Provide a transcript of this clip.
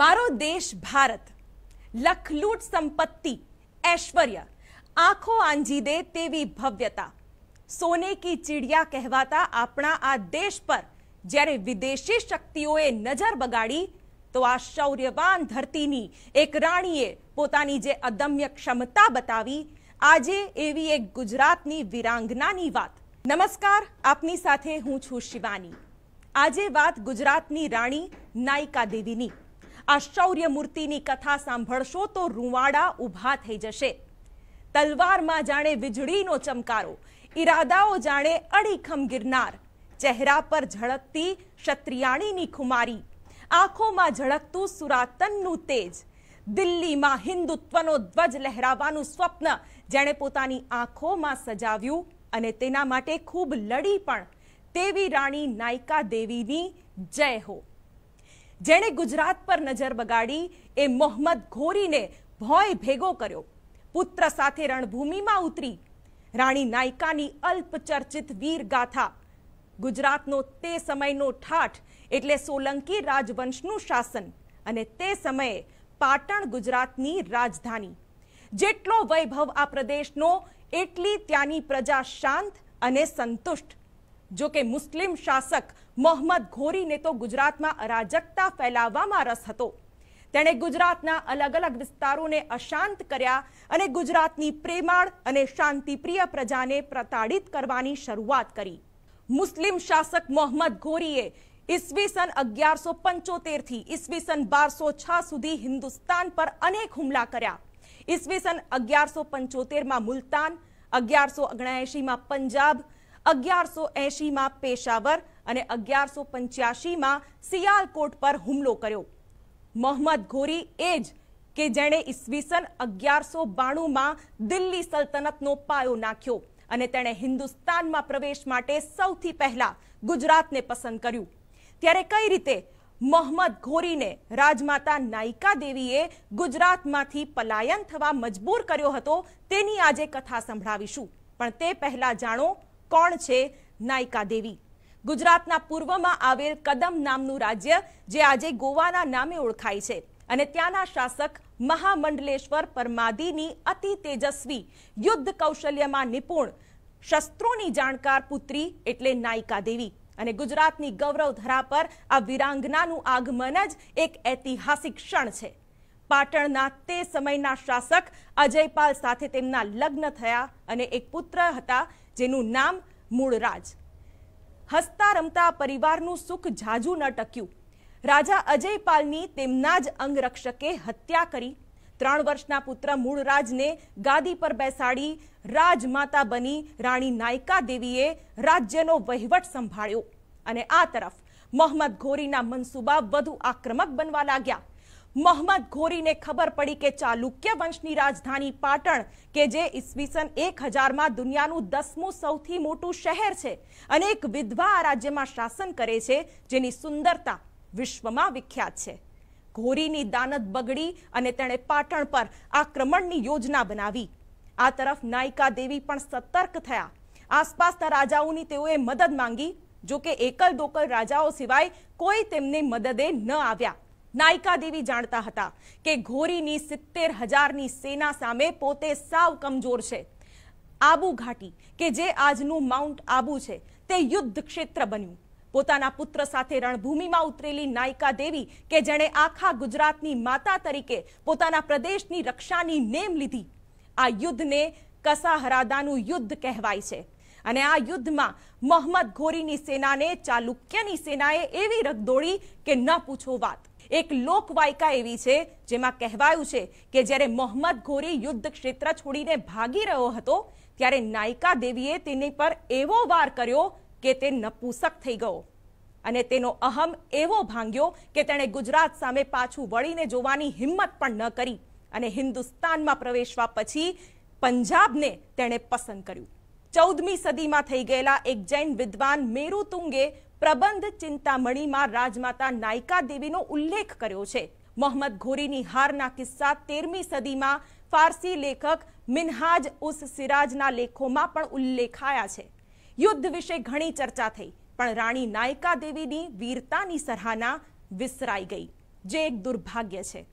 मारो देश भारत लखलूट संपत्ति ऐश्वर्य आंखों आंजी दे तेवी भव्यता सोने की चिड़िया कहवाता अपना आ देश पर जयरे विदेशी शक्तिओं नजर बगाड़ी तो आ शौर्यवान धरती एक राणीए पोता अदम्य क्षमता बतावी आज एवं एक गुजरात नी वीरांगना नमस्कार आपनी हूँ छू शिवा आज बात गुजरात नी राणी नायिका देवी મૂર્તિની કથા સાંભળશો તો રૂવાડા ઊભા થઈ જશે તલવારમાં જાણે વીજળીનો ચમકારો ઈરાદાઓ જાણે અડીખમ ગિરનાર ચહેરા પર ઝળકતી ક્ષત્રિયાણીની ખુમારી આંખોમાં ઝળકતું સુરાતનનું તેજ દિલ્હીમાં હિન્દુત્વનો ધ્વજ લહેરાવાનું સ્વપ્ન જેણે પોતાની આંખોમાં સજાવ્યું અને તેના માટે ખૂબ લડી પણ તેવી રાણી નાયકા દેવીની જય હો જેણે ગુજરાત પર નજર બગાડી એ મોહમ્મદ ઘોરીને ભોય ભેગો કર્યો પુત્ર સાથે રણભૂમિમાં ઉતરી રાણી નાયકાની અલ્પચર્ચિત વીર ગાથા ગુજરાતનો તે સમયનો ઠાઠ એટલે સોલંકી રાજવંશનું શાસન અને તે સમયે પાટણ ગુજરાતની રાજધાની જેટલો વૈભવ આ પ્રદેશનો એટલી ત્યાંની પ્રજા શાંત અને સંતુષ્ટ જોકે મુસ્લિમ શાસક મોહમ્મદ ઘોરીને તો ગુજરાતમાં અરાજકતા ફેલાવવામાં રસ હતો તેણે ગુજરાતના અલગ અલગ વિસ્તારોને અશાંત કર્યા અને ગુજરાતની પ્રેમાળ અને શાંતિપ્રિય પ્રજાને પ્રતાડિત કરવાની શરૂઆત કરી મુસ્લિમ શાસક મોહમ્મદ ઘોરીએ ઈસવીસન અગિયારસો પંચોતેરથી ઈસવીસન બારસો છ સુધી હિન્દુસ્તાન પર અનેક હુમલા કર્યા ઈસવીસન અગિયારસો પંચોતેરમાં મુલતાન અગિયારસો ઓગણએંશીમાં પંજાબ અગિયારસો એંશીમાં પેશાવર અને અગિયારસો પંચ્યાસીમાં સિયાલકોટ પર હુમલો કર્યો મોહમ્મદ ઘોરી એ જ કે જેણે ઈસવીસન અગિયારસો બાણુંમાં દિલ્હી સલ્તનતનો પાયો નાખ્યો અને તેણે હિન્દુસ્તાનમાં પ્રવેશ માટે સૌથી પહેલા ગુજરાતને પસંદ કર્યું ત્યારે કઈ રીતે મોહમ્મદ ઘોરીને રાજમાતા નાયિકા દેવીએ ગુજરાતમાંથી પલાયન થવા મજબૂર કર્યો હતો તેની આજે કથા સંભળાવીશું પણ તે પહેલા જાણો કોણ છે નાયિકા દેવી ગુજરાતના પૂર્વમાં આવેલ કદમ નામનું રાજ્ય જે આજે ગોવાના નામે ઓળખાય છે અને ત્યાંના શાસક મહામંડલેશ્વર પરમાદીની અતિ તેજસ્વી યુદ્ધ કૌશલ્યમાં નિપુણ શસ્ત્રોની જાણકાર પુત્રી એટલે નાયિકા દેવી અને ગુજરાતની ગૌરવ ધરા પર આ વિરાંગનાનું આગમન જ એક ઐતિહાસિક ક્ષણ છે પાટણના તે સમયના શાસક અજયપાલ સાથે તેમના લગ્ન થયા અને એક પુત્ર હતા જેનું નામ મૂળરાજ હસતા રમતા પરિવારનું સુખ ઝાઝુ ન ટક્યું રાજા અજયપાલની તેમના જ અંગરક્ષકે હત્યા કરી ત્રણ વર્ષના પુત્ર મૂળરાજને ગાદી પર બેસાડી રાજમાતા બની રાણી નાયકા દેવીએ રાજ્યનો વહીવટ સંભાળ્યો અને આ તરફ મોહમ્મદ ઘોરીના મનસુબા વધુ આક્રમક બનવા લાગ્યા મહમદ ઘોરીને ખબર પડી કે ચાલુક્ય વંશની રાજધાની પાટણ કે જે ઈસવીસન એક હજારમાં દુનિયાનું દસમું સૌથી મોટું શહેર છે અને એક વિધવા આ રાજ્યમાં શાસન કરે છે જેની સુંદરતા વિશ્વમાં વિખ્યાત છે ઘોરીની દાનત બગડી અને તેણે પાટણ પર આક્રમણની યોજના બનાવી આ તરફ નાયિકા દેવી પણ સતર્ક થયા આસપાસના રાજાઓની તેઓએ મદદ માંગી જોકે એકલ દોકલ રાજાઓ સિવાય કોઈ તેમની મદદે ન આવ્યા નાયકા દેવી જાણતા હતા કે ઘોરીની સિત્તેર હજારની સેના સામે પોતે સાવ કમજોર છે આબુ ઘાટી કે જે આજનું માઉન્ટ આબુ છે તે યુદ્ધ ક્ષેત્ર બન્યું પોતાના પુત્ર સાથે રણભૂમિમાં ઉતરેલી નાયકા દેવી કે જેણે આખા ગુજરાતની માતા તરીકે પોતાના પ્રદેશની રક્ષાની નેમ લીધી આ યુદ્ધને કસા હરાદાનું યુદ્ધ કહેવાય છે અને આ યુદ્ધમાં મોહમ્મદ ઘોરીની સેનાને ચાલુક્યની સેનાએ એવી રગદોળી કે ન પૂછો વાત એક લોકવાયકા એવી છે જેમાં કહેવાયું છે કે જ્યારે મોહમ્મદ ઘોરી યુદ્ધ ક્ષેત્ર છોડીને ભાગી રહ્યો હતો ત્યારે નાયિકા દેવીએ તેની પર એવો વાર કર્યો કે તે નપુસક થઈ ગયો અને તેનો અહમ એવો ભાંગ્યો કે તેણે ગુજરાત સામે પાછું વળીને જોવાની હિંમત પણ ન કરી અને હિન્દુસ્તાનમાં પ્રવેશવા પછી પંજાબને તેણે પસંદ કર્યું ચૌદમી સદીમાં થઈ ગયેલા એક જૈન વિદ્વાન મેરુતુંગે પ્રબંધ ચિંતામણીમાં રાજમાતા નાયકા દેવીનો ઉલ્લેખ કર્યો છે મોહમ્મદ ઘોરીની હારના કિસ્સા તેરમી સદીમાં ફારસી લેખક મિનહાજ ઉસ સિરાજના લેખોમાં પણ ઉલ્લેખાયા છે યુદ્ધ વિશે ઘણી ચર્ચા થઈ પણ રાણી નાયકા દેવીની વીરતાની સરાહના વિસરાઈ ગઈ જે એક દુર્ભાગ્ય છે